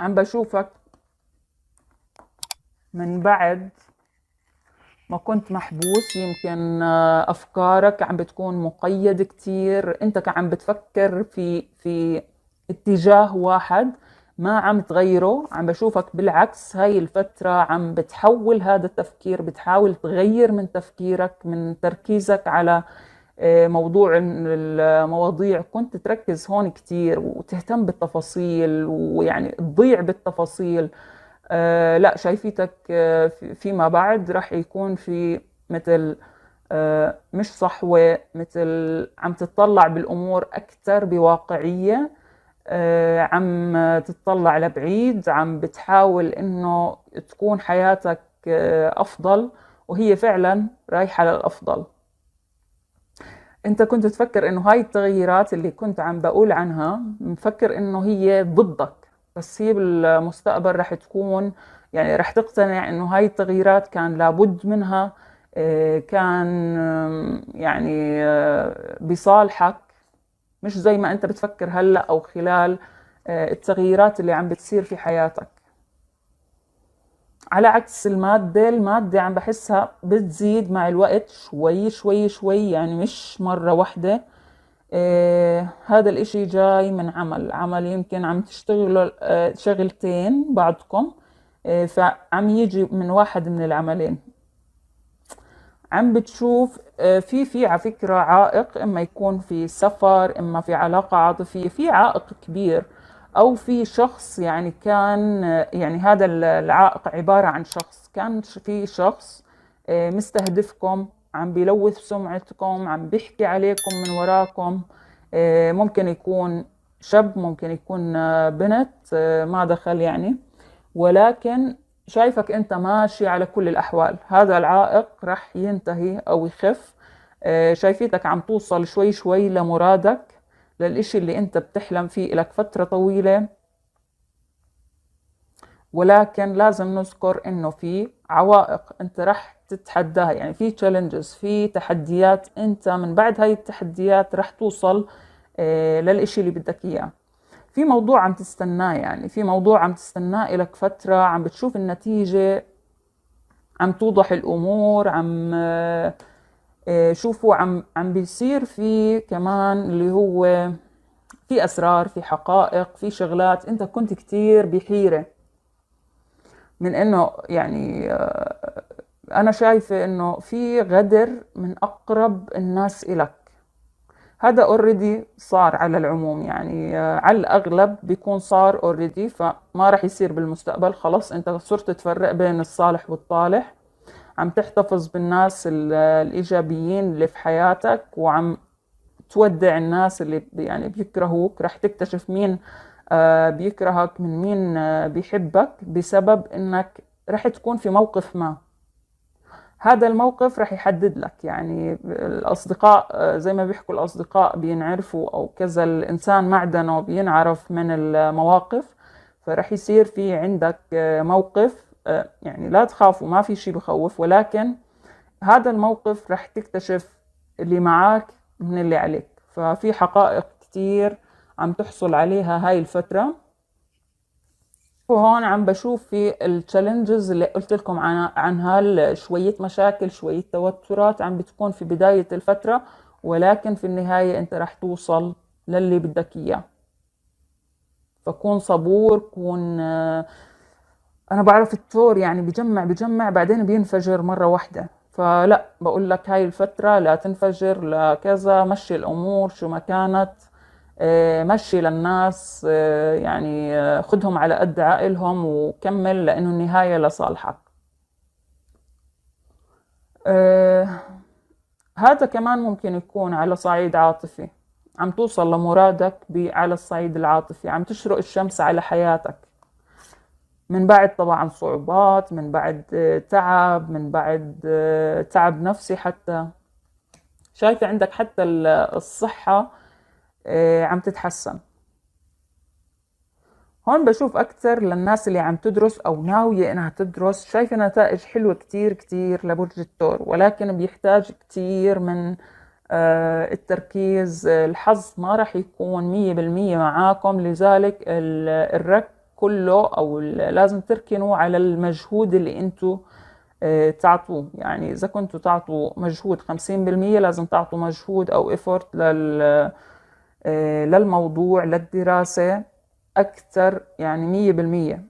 عم بشوفك من بعد ما كنت محبوس يمكن افكارك عم بتكون مقيد كتير انت عم بتفكر في في اتجاه واحد ما عم تغيره عم بشوفك بالعكس هاي الفترة عم بتحول هذا التفكير بتحاول تغير من تفكيرك من تركيزك على آه، موضوع المواضيع كنت تركز هون كتير وتهتم بالتفاصيل ويعني تضيع بالتفاصيل آه، لا شايفيتك آه، فيما بعد راح يكون في مثل مش صحوة مثل عم تتطلع بالأمور أكثر بواقعية عم تتطلع لبعيد عم بتحاول إنه تكون حياتك أفضل وهي فعلا رايحة للأفضل انت كنت تفكر انه هاي التغييرات اللي كنت عم بقول عنها مفكر انه هي ضدك بس هي بالمستقبل رح تكون يعني رح تقتنع انه هاي التغييرات كان لابد منها آه، كان يعني آه، بصالحك مش زي ما انت بتفكر هلا او خلال آه، التغييرات اللي عم بتصير في حياتك على عكس المادة المادة عم بحسها بتزيد مع الوقت شوي شوي شوي يعني مش مرة واحدة آه هذا الاشي جاي من عمل عمل يمكن عم تشتغلوا آه شغلتين بعضكم آه فعم يجي من واحد من العملين عم بتشوف آه في في على فكرة عائق اما يكون في سفر اما في علاقة عاطفية في عائق كبير او في شخص يعني كان يعني هذا العائق عباره عن شخص كان في شخص آه، مستهدفكم عم بيلوث سمعتكم عم بيحكي عليكم من وراكم آه، ممكن يكون شاب ممكن يكون آه، بنت ما دخل يعني ولكن شايفك انت ماشي على كل الاحوال هذا العائق رح ينتهي او يخف شايفيتك عم توصل شوي شوي لمرادك للإشي اللي أنت بتحلم فيه لك فترة طويلة ولكن لازم نذكر إنه في عوائق أنت رح تتحداها يعني في تشالنجز في تحديات أنت من بعد هاي التحديات رح توصل آه، للإشي اللي بدك إياه في موضوع عم تستناه يعني في موضوع عم تستناه لك فترة عم بتشوف النتيجة عم توضح الأمور عم آه، آه، شوفوا عم عم بيصير في كمان اللي هو في اسرار في حقائق في شغلات انت كنت كتير بحيره من انه يعني آه، انا شايفه انه في غدر من اقرب الناس الك هذا اوريدي صار على العموم يعني آه، على الاغلب بيكون صار اوريدي فما راح يصير بالمستقبل خلص انت صرت تفرق بين الصالح والطالح عم تحتفظ بالناس الايجابيين اللي في حياتك وعم تودع الناس اللي يعني بيكرهوك رح تكتشف مين آه، بيكرهك من مين آه، بيحبك بسبب انك رح تكون في موقف ما هذا الموقف رح يحدد لك يعني الأصدقاء آه، زي ما بيحكوا الأصدقاء بينعرفوا أو كذا الإنسان معدنه بينعرف من المواقف فرح يصير في عندك موقف آه، يعني لا تخافوا ما في شيء بخوف ولكن هذا الموقف رح تكتشف اللي معك من اللي عليك ففي حقائق كتير عم تحصل عليها هاي الفترة وهون عم بشوف في التشالنجز اللي قلت لكم عنها شوية مشاكل شوية توترات عم بتكون في بداية الفترة ولكن في النهاية انت رح توصل للي بدك اياه فكون صبور كون آه انا بعرف الثور يعني بجمع بجمع بعدين بينفجر مره واحده فلا بقول لك هاي الفتره لا تنفجر لا كذا مشي الامور شو ما كانت آه، مشي للناس آه، يعني آه، خدهم على قد عقلهم وكمل لانه النهايه لصالحك هذا كمان ممكن يكون على صعيد عاطفي عم توصل لمرادك على الصعيد العاطفي عم تشرق الشمس على حياتك من بعد طبعا صعوبات من بعد آه، تعب من بعد آه، تعب نفسي حتى شايفة عندك حتى الصحة آه، عم تتحسن هون بشوف أكثر للناس اللي عم تدرس أو ناوية إنها تدرس شايفة نتائج حلوة كتير كتير لبرج الثور ولكن بيحتاج كتير من التركيز الحظ ما راح يكون مية بالمية معاكم لذلك الرك كله او لازم تركنوا على المجهود اللي انتم آه، تعطوه يعني اذا كنتوا تعطوا مجهود 50% لازم تعطوا مجهود او ايفورت لل آه، للموضوع للدراسة أكثر يعني مية بالمية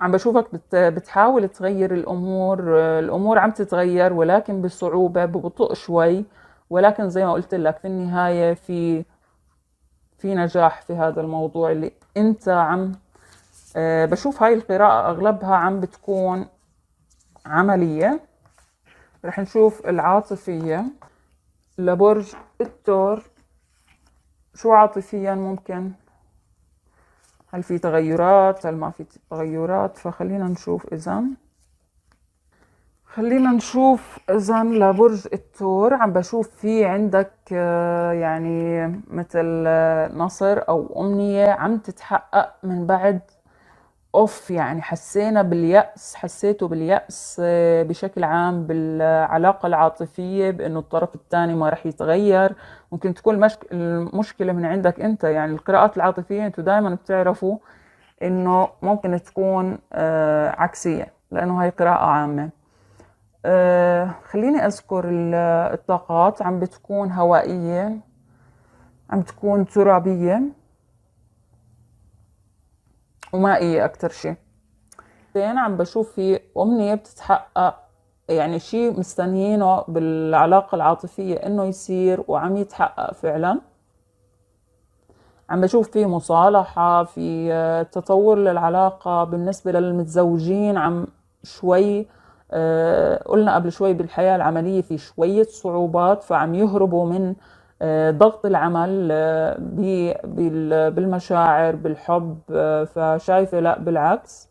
عم بشوفك بتحاول تغير الأمور آه، الأمور عم تتغير ولكن بصعوبة ببطء شوي ولكن زي ما قلت لك في النهاية في في نجاح في هذا الموضوع اللي انت عم آه، بشوف هاي القراءة أغلبها عم بتكون عملية رح نشوف العاطفية لبرج التور شو عاطفيا ممكن هل في تغيرات هل ما في تغيرات فخلينا نشوف إذا خلينا نشوف اذا لبرج الثور عم بشوف في عندك آه، يعني مثل آه، نصر او امنيه عم تتحقق من بعد اوف يعني حسينا باليأس حسيته باليأس آه، بشكل عام بالعلاقة العاطفية بانه الطرف الثاني ما رح يتغير ممكن تكون المشكلة من عندك انت يعني القراءات العاطفية انتوا دائما بتعرفوا انه ممكن تكون عكسية لانه هاي قراءة عامة آه، خليني أذكر الطاقات عم بتكون هوائية عم تكون ترابية ومائية أكتر شي بعدين عم بشوف في أمنية بتتحقق يعني شي مستنيينه بالعلاقة العاطفية إنه يصير وعم يتحقق فعلا عم بشوف في مصالحة في آه، تطور للعلاقة بالنسبة للمتزوجين عم شوي آه آه، قلنا قبل شوي بالحياة العملية في شوية صعوبات فعم يهربوا من آه، ضغط العمل آه، بالمشاعر بالحب فشايفة لا بالعكس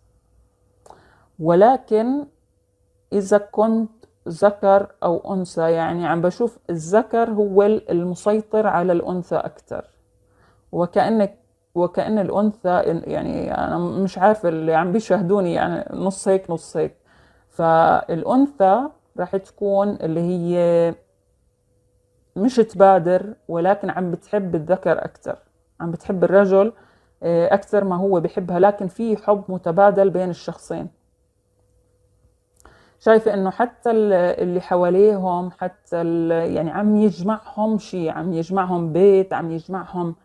ولكن إذا كنت ذكر أو أنثى يعني عم بشوف الذكر هو المسيطر على الأنثى أكثر وكأنك وكأن الأنثى يعني أنا مش عارفة اللي عم بيشاهدوني يعني نص هيك نص هيك فالأنثى راح تكون اللي هي مش تبادر ولكن عم بتحب الذكر أكثر عم بتحب الرجل آه، أكثر ما هو بحبها لكن في حب متبادل بين الشخصين شايفة إنه حتى اللي حواليهم حتى يعني عم يجمعهم شيء عم يجمعهم بيت عم يجمعهم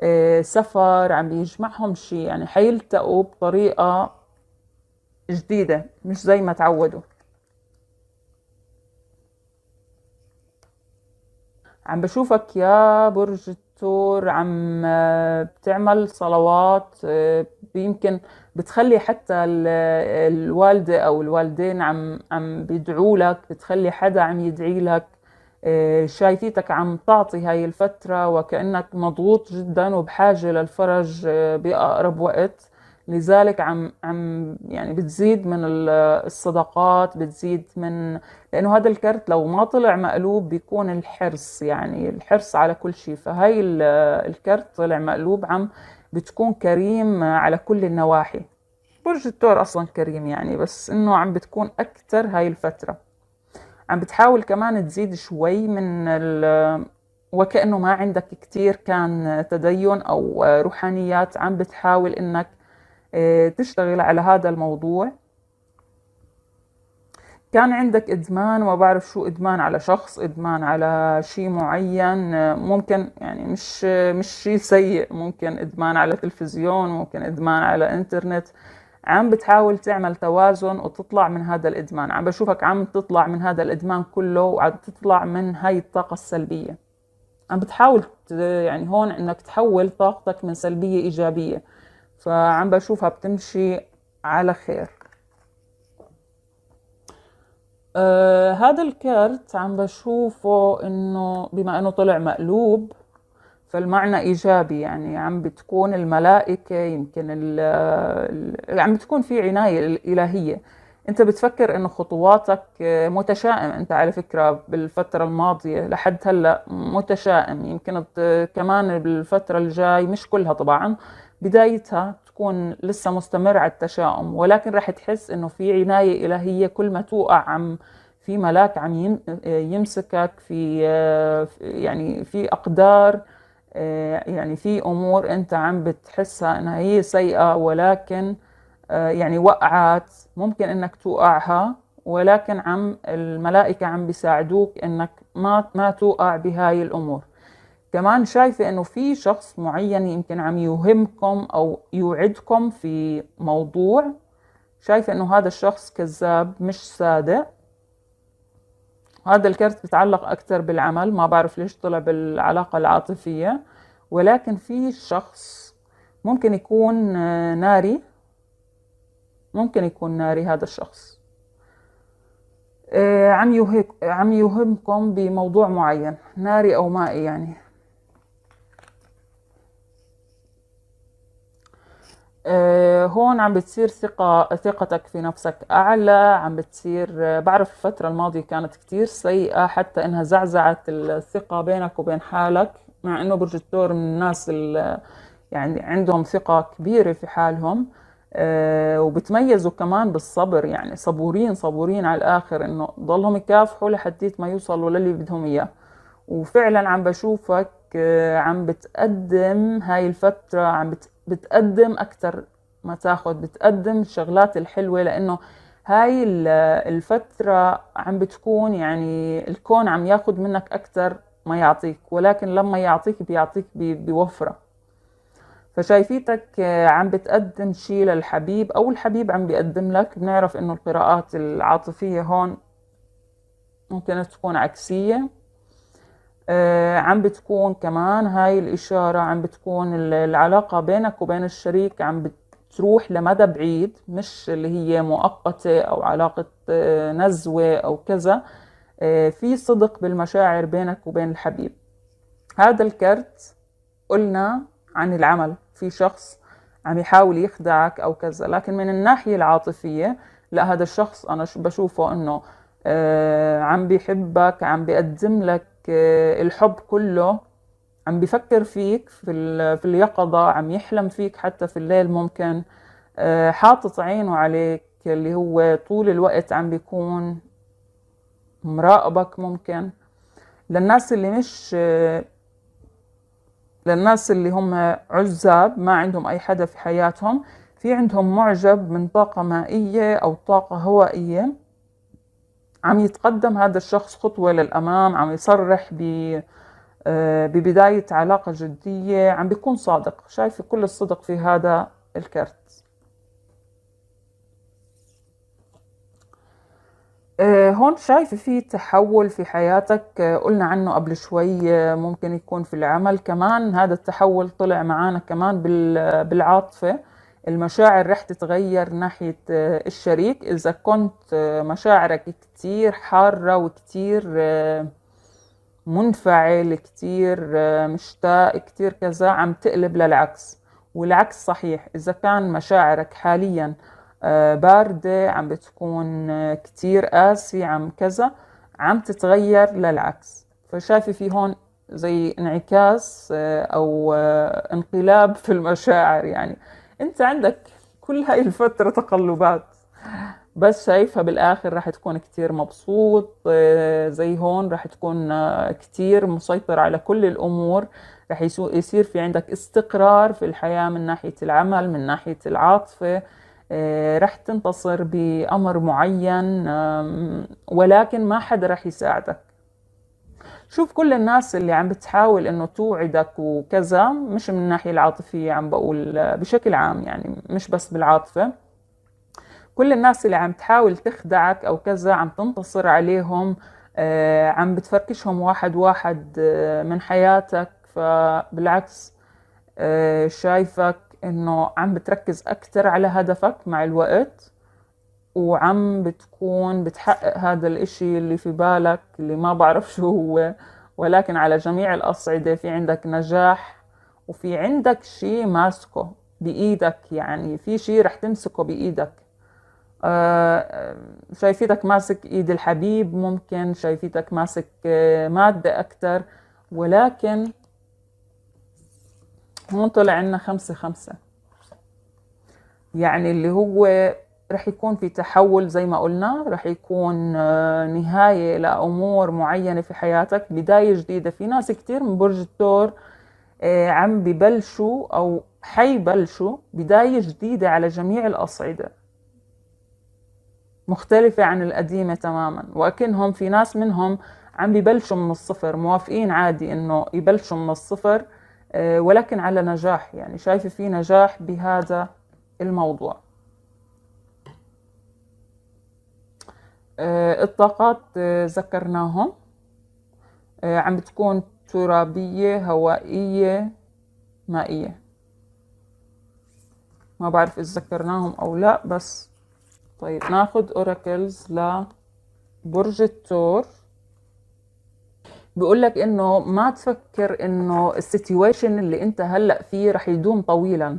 آه، سفر عم يجمعهم شيء يعني حيلتقوا بطريقة جديدة مش زي ما تعودوا عم بشوفك يا برج الثور عم آه، بتعمل صلوات آه، يمكن بتخلي حتى آه، الوالدة أو الوالدين عم عم بيدعوا لك بتخلي حدا عم يدعي لك شايفيتك عم تعطي هاي الفترة وكأنك مضغوط جدا وبحاجة للفرج بأقرب وقت لذلك عم عم يعني بتزيد من الصدقات بتزيد من لانه هذا الكرت لو ما طلع مقلوب بيكون الحرص يعني الحرص على كل شيء فهي الكرت طلع مقلوب عم بتكون كريم على كل النواحي برج الثور اصلا كريم يعني بس انه عم بتكون اكثر هاي الفتره عم بتحاول كمان تزيد شوي من وكأنه ما عندك كتير كان تدين أو روحانيات عم بتحاول إنك إيه، تشتغل على هذا الموضوع كان عندك ادمان وما بعرف شو ادمان على شخص ادمان على شيء معين ممكن يعني مش مش شيء سيء ممكن ادمان على تلفزيون ممكن ادمان على انترنت عم بتحاول تعمل توازن وتطلع من هذا الادمان عم بشوفك عم تطلع من هذا الادمان كله وعم تطلع من هاي الطاقه السلبيه عم بتحاول يعني هون انك تحول طاقتك من سلبيه ايجابيه فعم بشوفها بتمشي على خير آه هذا الكارت عم بشوفه انه بما انه طلع مقلوب فالمعنى ايجابي يعني عم بتكون الملائكه يمكن الـ عم بتكون في عنايه الالهيه انت بتفكر انه خطواتك آه، متشائم انت على فكره بالفتره الماضيه لحد هلا متشائم يمكن كمان بالفتره الجاي مش كلها طبعا بدايتها تكون لسه مستمر على التشاؤم ولكن رح تحس انه في عنايه الهيه كل ما توقع عم في ملاك عم آه، يمسكك في آه، يعني في اقدار يعني في امور انت عم بتحسها انها هي سيئه ولكن آه، يعني وقعت ممكن انك توقعها ولكن عم الملائكة عم بيساعدوك انك ما ما توقع بهاي الامور كمان شايفة انه في شخص معين يمكن عم يوهمكم او يوعدكم في موضوع شايفة انه هذا الشخص كذاب مش صادق هذا الكرت بتعلق اكثر بالعمل ما بعرف ليش طلع بالعلاقة العاطفية ولكن في شخص ممكن يكون آه، ناري ممكن يكون ناري هذا الشخص آه، عم يهمكم بموضوع معين ناري او مائي يعني آه، هون عم بتصير ثقة ثقتك في نفسك أعلى عم بتصير آه، بعرف الفترة الماضية كانت كتير سيئة حتى إنها زعزعت الثقة بينك وبين حالك مع إنه برج الثور من الناس اللي يعني عندهم ثقة كبيرة في حالهم آه، وبتميزوا كمان بالصبر يعني صبورين صبورين على الآخر إنه ضلهم يكافحوا لحديت ما يوصلوا للي بدهم إياه وفعلا عم بشوفك آه، عم بتقدم هاي الفترة عم بتقدم أكتر ما تاخد بتقدم الشغلات الحلوة لأنه هاي الفترة عم بتكون يعني الكون عم ياخد منك أكتر ما يعطيك ولكن لما يعطيك بيعطيك بوفرة فشايفيتك آه، عم بتقدم شيء للحبيب او الحبيب عم بيقدم لك بنعرف انه القراءات العاطفيه هون ممكن تكون عكسيه آه، عم بتكون كمان هاي الإشارة عم بتكون العلاقة بينك وبين الشريك عم بتروح لمدى بعيد مش اللي هي مؤقتة أو علاقة آه، نزوة أو كذا في صدق بالمشاعر بينك وبين الحبيب هذا الكرت قلنا عن العمل في شخص عم يحاول يخدعك او كذا لكن من الناحيه العاطفيه لا هذا الشخص انا بشوفه انه آه، عم بيحبك عم بيقدم لك آه، الحب كله عم بفكر فيك في, في اليقظة عم يحلم فيك حتى في الليل ممكن آه، حاطط عينه عليك اللي هو طول الوقت عم بيكون مراقبك ممكن للناس اللي مش للناس اللي هم عزاب ما عندهم أي حدا في حياتهم في عندهم معجب من طاقة مائية أو طاقة هوائية عم يتقدم هذا الشخص خطوة للأمام عم يصرح ب آه، ببداية علاقة جدية عم بيكون صادق شايفة كل الصدق في هذا الكرت آه، هون شايفة في تحول في حياتك آه، قلنا عنه قبل شوي آه، ممكن يكون في العمل كمان هذا التحول طلع معانا كمان بالعاطفة المشاعر رح تتغير ناحية الشريك إذا كنت مشاعرك كتير حارة وكتير منفعل كتير مشتاق كتير كذا عم تقلب للعكس والعكس صحيح إذا كان مشاعرك حالياً آه، باردة عم بتكون آه، كتير قاسي عم كذا عم تتغير للعكس فشايفة في هون زي انعكاس آه، أو انقلاب في المشاعر يعني أنت عندك كل هاي الفترة تقلبات بس شايفها بالآخر راح تكون كتير مبسوط زي هون راح تكون كتير مسيطر على كل الأمور راح يصير في عندك استقرار في الحياة من ناحية العمل من ناحية العاطفة آه، رح تنتصر بأمر معين ولكن ما حدا رح يساعدك شوف كل الناس اللي عم بتحاول انه توعدك وكذا مش من الناحية العاطفية عم بقول آه، بشكل عام يعني مش بس بالعاطفة كل الناس اللي عم تحاول تخدعك او كذا عم تنتصر عليهم آه، عم بتفركشهم واحد واحد من حياتك فبالعكس شايفك انه عم بتركز اكثر على هدفك مع الوقت وعم بتكون بتحقق هذا الاشي اللي في بالك اللي ما بعرف شو هو ولكن على جميع الاصعدة في عندك نجاح وفي عندك شي ماسكه بايدك يعني في شي رح تمسكه بايدك آه، شايفيتك ماسك ايد الحبيب ممكن شايفيتك ماسك آه، مادة اكتر ولكن هون طلع عنا خمسة خمسة يعني اللي هو رح يكون في تحول زي ما قلنا رح يكون آه، نهاية لأمور معينة في حياتك بداية جديدة في ناس كتير من برج الثور آه، عم ببلشوا أو حيبلشوا بداية جديدة على جميع الأصعدة مختلفة عن القديمة تماما وأكنهم في ناس منهم عم ببلشوا من الصفر موافقين عادي إنه يبلشوا من الصفر آه، ولكن على نجاح يعني شايفة في نجاح بهذا الموضوع آه، الطاقات آه، ذكرناهم عم بتكون ترابية هوائية مائية ما بعرف إذا ذكرناهم أو لا بس طيب ناخد أوراكلز لبرج التور بيقول لك انه ما تفكر انه السيتويشن اللي انت هلا فيه رح يدوم طويلا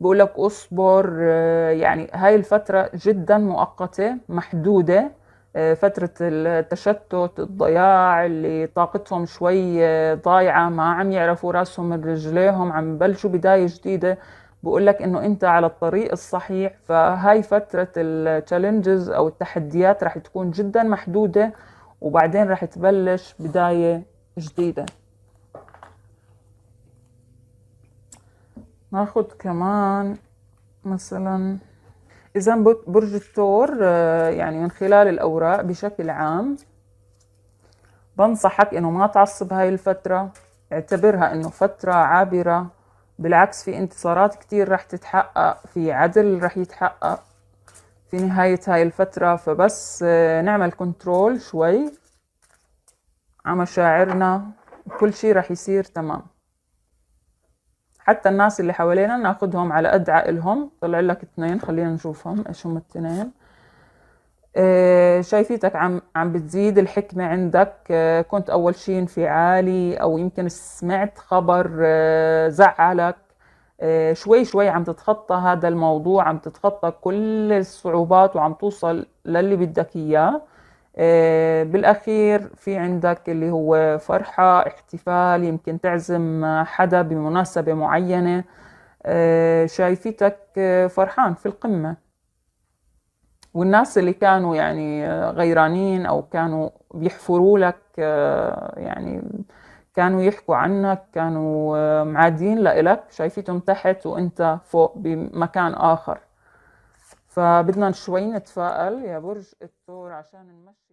بيقول لك اصبر آه، يعني هاي الفتره جدا مؤقته محدوده آه، فترة التشتت الضياع اللي طاقتهم شوي آه، ضايعة ما عم يعرفوا راسهم من رجليهم عم بلشوا بداية جديدة بقول لك انه انت على الطريق الصحيح فهاي فترة التشالنجز او التحديات رح تكون جدا محدودة وبعدين راح تبلش بداية جديدة ناخد كمان مثلا إذا برج الثور آه، يعني من خلال الأوراق بشكل عام بنصحك إنه ما تعصب هاي الفترة اعتبرها إنه فترة عابرة بالعكس في انتصارات كتير رح تتحقق في عدل رح يتحقق في نهاية هاي الفترة فبس آه، نعمل كنترول شوي عمشاعرنا كل شي رح يصير تمام حتى الناس اللي حوالينا ناخدهم على قد عقلهم طلع لك اثنين خلينا نشوفهم ايش هم التنين اه شايفيتك عم عم بتزيد الحكمة عندك اه كنت أول شي انفعالي أو يمكن سمعت خبر اه زعلك آه، شوي شوي عم تتخطى هذا الموضوع عم تتخطى كل الصعوبات وعم توصل للي بدك اياه آه، بالاخير في عندك اللي هو فرحه احتفال يمكن تعزم حدا بمناسبه معينه آه، شايفتك فرحان في القمه والناس اللي كانوا يعني غيرانين او كانوا بيحفروا لك يعني كانوا يحكوا عنك كانوا آه، معادين لإلك شايفيتهم تحت وانت فوق بمكان آخر فبدنا شوي نتفائل يا برج الثور عشان نمشي